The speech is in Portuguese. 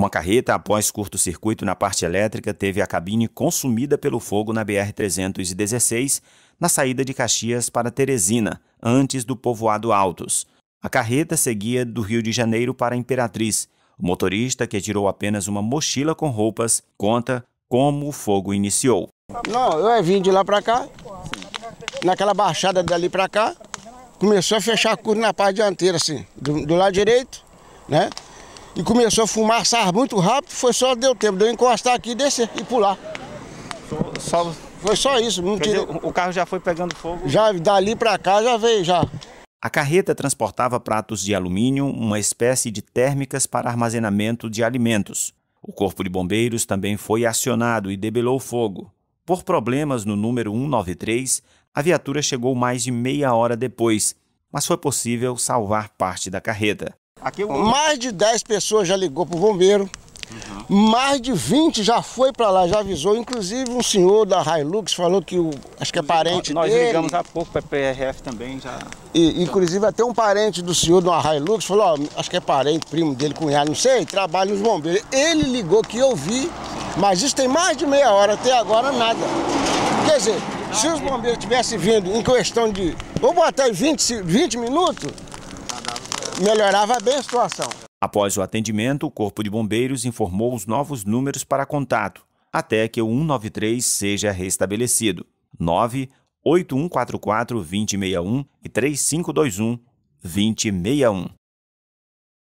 Uma carreta, após curto-circuito na parte elétrica, teve a cabine consumida pelo fogo na BR-316, na saída de Caxias para Teresina, antes do povoado Altos. A carreta seguia do Rio de Janeiro para Imperatriz. O motorista, que tirou apenas uma mochila com roupas, conta como o fogo iniciou. Não, eu vim de lá para cá, naquela baixada dali para cá, começou a fechar a curva na parte dianteira, assim, do, do lado direito, né? e começou a fumar muito rápido, foi só deu tempo de eu encostar aqui, descer e pular. Só, só... Foi só isso. Não tirei... Dizer, o carro já foi pegando fogo? Já, dali para cá já veio, já. A carreta transportava pratos de alumínio, uma espécie de térmicas para armazenamento de alimentos. O Corpo de Bombeiros também foi acionado e debelou fogo. Por problemas no número 193, a viatura chegou mais de meia hora depois, mas foi possível salvar parte da carreta. Aqui é Mais de 10 pessoas já ligou para o bombeiro. Uhum. Mais de 20 já foi para lá, já avisou. Inclusive um senhor da Hilux falou que o, acho que é parente nós, dele. Nós ligamos há pouco para a PRF também já. E, inclusive até um parente do senhor da Hilux falou, ó, acho que é parente, primo dele, cunhado, não sei, trabalha nos bombeiros. Ele ligou que eu vi, mas isso tem mais de meia hora, até agora nada. Quer dizer, se os bombeiros tivessem vindo em questão de, vamos botar 20, 20 minutos, melhorava bem a situação. Após o atendimento, o Corpo de Bombeiros informou os novos números para contato, até que o 193 seja restabelecido. 98144 2061 e 3521 2061.